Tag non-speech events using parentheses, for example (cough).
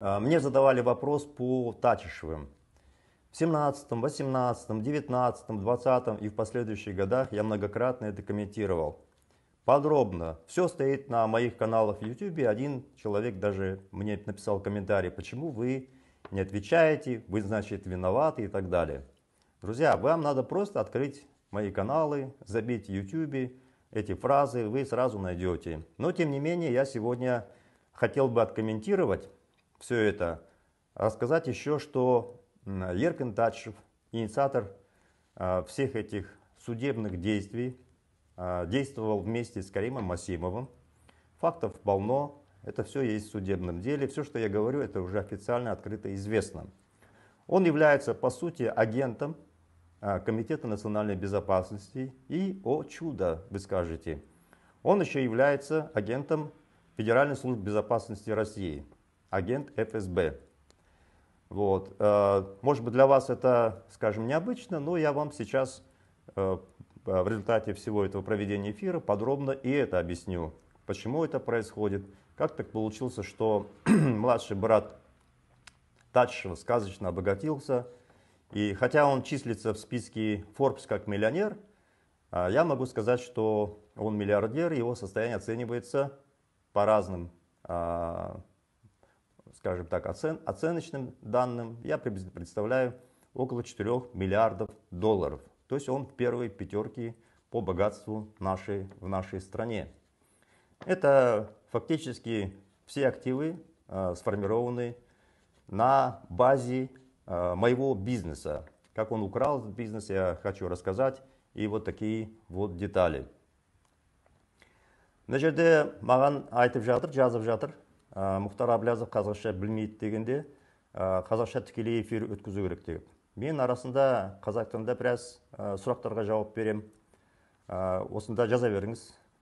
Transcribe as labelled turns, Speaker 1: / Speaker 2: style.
Speaker 1: А, мне задавали вопрос по Татишевым. В 17, 18, 19, 20 и в последующих годах я многократно это комментировал. Подробно. Все стоит на моих каналах в YouTube. Один человек даже мне написал комментарий, почему вы не отвечаете, вы, значит, виноваты и так далее. Друзья, вам надо просто открыть мои каналы, забить в YouTube эти фразы, вы сразу найдете. Но, тем не менее, я сегодня хотел бы откомментировать все это, рассказать еще, что Еркин Тачев, инициатор а, всех этих судебных действий, а, действовал вместе с Каримом Масимовым. Фактов полно, это все есть в судебном деле. Все, что я говорю, это уже официально открыто известно. Он является, по сути, агентом а, Комитета национальной безопасности. И, о чудо, вы скажете, он еще является агентом Федеральной службы безопасности России – агент ФСБ. Вот. Э, может быть для вас это, скажем, необычно, но я вам сейчас э, э, в результате всего этого проведения эфира подробно и это объясню. Почему это происходит, как так получилось, что (clears throat) младший брат Татшева сказочно обогатился, и хотя он числится в списке Forbes как миллионер, я могу сказать, что он миллиардер, его состояние оценивается по разным скажем так, оцен, оценочным данным, я приблизительно представляю около 4 миллиардов долларов. То есть он в первой пятерке по богатству нашей, в нашей стране. Это фактически все активы э, сформированы на базе э, моего бизнеса. Как он украл этот бизнес, я хочу рассказать. И вот такие вот детали. мына Маган маған айтып жатыр жазып жатыр ә, э, мұхтар аблязов қазақша білмейді дегенде ә, э, қазақша тікелей эфир өткізу керек деп мен арасында қазақ тілінде біраз ә, сұрақтарға жауап беремін осында жаза беріңіз